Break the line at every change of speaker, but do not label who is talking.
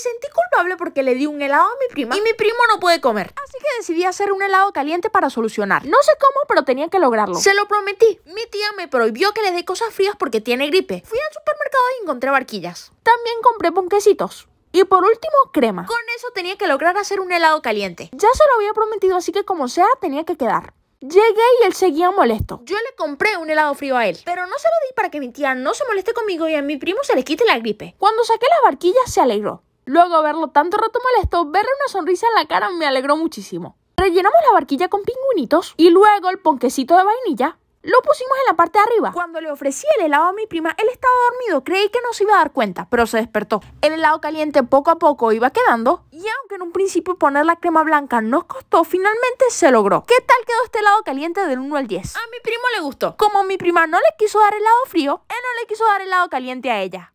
sentí culpable porque le di un helado a mi prima y mi primo no puede comer. Así que decidí hacer un helado caliente para solucionar. No sé cómo, pero tenía que lograrlo. Se lo prometí. Mi tía me prohibió que le dé cosas frías porque tiene gripe. Fui al supermercado y encontré barquillas. También compré ponquecitos. Y por último, crema. Con eso tenía que lograr hacer un helado caliente. Ya se lo había prometido, así que como sea, tenía que quedar. Llegué y él seguía molesto. Yo le compré un helado frío a él, pero no se lo di para que mi tía no se moleste conmigo y a mi primo se le quite la gripe. Cuando saqué las barquillas se alegró. Luego verlo tanto rato molesto, verle una sonrisa en la cara me alegró muchísimo. Rellenamos la barquilla con pingüinitos y luego el ponquecito de vainilla lo pusimos en la parte de arriba. Cuando le ofrecí el helado a mi prima, él estaba dormido. Creí que no se iba a dar cuenta, pero se despertó. El helado caliente poco a poco iba quedando. Y aunque en un principio poner la crema blanca nos costó, finalmente se logró. ¿Qué tal quedó este helado caliente del 1 al 10? A mi primo le gustó. Como mi prima no le quiso dar helado frío, él no le quiso dar helado caliente a ella.